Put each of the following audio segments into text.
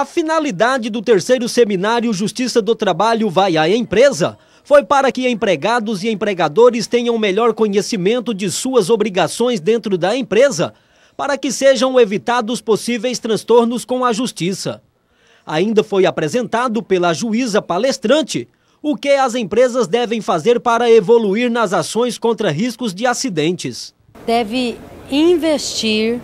A finalidade do terceiro seminário Justiça do Trabalho vai à empresa foi para que empregados e empregadores tenham melhor conhecimento de suas obrigações dentro da empresa, para que sejam evitados possíveis transtornos com a justiça. Ainda foi apresentado pela juíza palestrante o que as empresas devem fazer para evoluir nas ações contra riscos de acidentes. Deve investir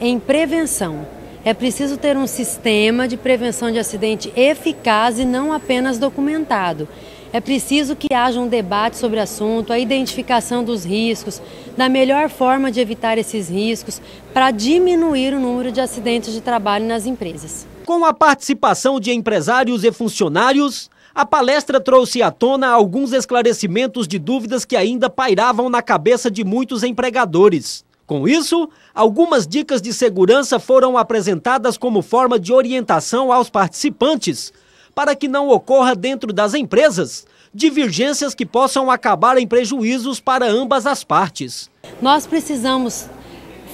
em prevenção é preciso ter um sistema de prevenção de acidente eficaz e não apenas documentado. É preciso que haja um debate sobre o assunto, a identificação dos riscos, da melhor forma de evitar esses riscos para diminuir o número de acidentes de trabalho nas empresas. Com a participação de empresários e funcionários, a palestra trouxe à tona alguns esclarecimentos de dúvidas que ainda pairavam na cabeça de muitos empregadores. Com isso, algumas dicas de segurança foram apresentadas como forma de orientação aos participantes, para que não ocorra dentro das empresas divergências que possam acabar em prejuízos para ambas as partes. Nós precisamos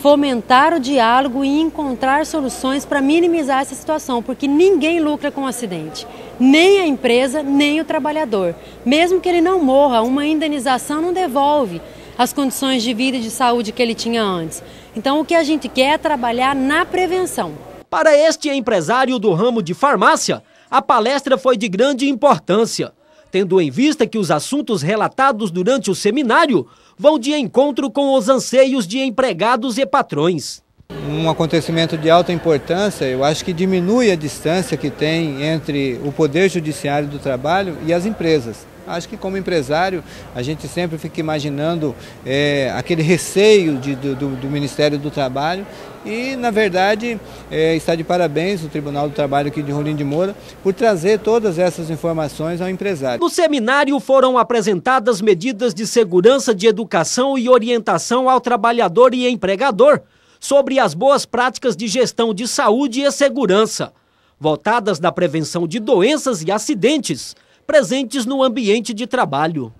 fomentar o diálogo e encontrar soluções para minimizar essa situação, porque ninguém lucra com um acidente, nem a empresa, nem o trabalhador. Mesmo que ele não morra, uma indenização não devolve as condições de vida e de saúde que ele tinha antes. Então, o que a gente quer é trabalhar na prevenção. Para este empresário do ramo de farmácia, a palestra foi de grande importância, tendo em vista que os assuntos relatados durante o seminário vão de encontro com os anseios de empregados e patrões. Um acontecimento de alta importância, eu acho que diminui a distância que tem entre o Poder Judiciário do Trabalho e as empresas. Acho que como empresário a gente sempre fica imaginando é, aquele receio de, do, do, Ministério do Trabalho e, na verdade, é, está de parabéns o Tribunal do Trabalho aqui de Rolim de Moura por trazer todas essas informações ao empresário. No seminário foram apresentadas medidas de segurança de educação e orientação ao trabalhador e empregador sobre as boas práticas de gestão de saúde e segurança, voltadas na prevenção de doenças e acidentes presentes no ambiente de trabalho.